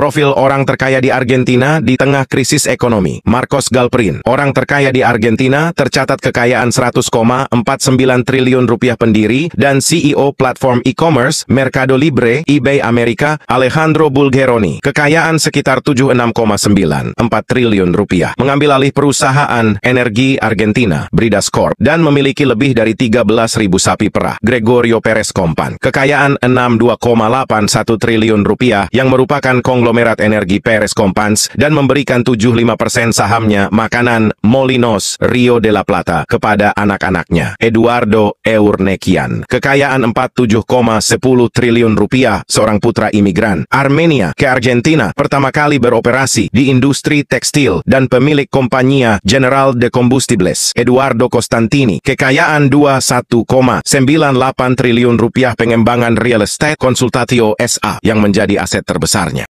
Profil orang terkaya di Argentina di tengah krisis ekonomi. Marcos Galperin, orang terkaya di Argentina, tercatat kekayaan 100,49 triliun rupiah pendiri dan CEO platform e-commerce Mercado Libre, eBay Amerika, Alejandro Bulgeroni. Kekayaan sekitar 76,94 triliun rupiah. Mengambil alih perusahaan energi Argentina, Bridas Corp, dan memiliki lebih dari 13.000 sapi perah. Gregorio Perez Kompan. Kekayaan 62,81 triliun rupiah yang merupakan konglomerat konglomerat energi Perez Kompans dan memberikan 75% sahamnya makanan Molinos Rio de la Plata kepada anak-anaknya Eduardo Eurnekian. Kekayaan 47,10 triliun rupiah seorang putra imigran Armenia ke Argentina pertama kali beroperasi di industri tekstil dan pemilik kompanyia General de Combustibles Eduardo Costantini. Kekayaan 21,98 triliun rupiah pengembangan real estate konsultatio SA yang menjadi aset terbesarnya.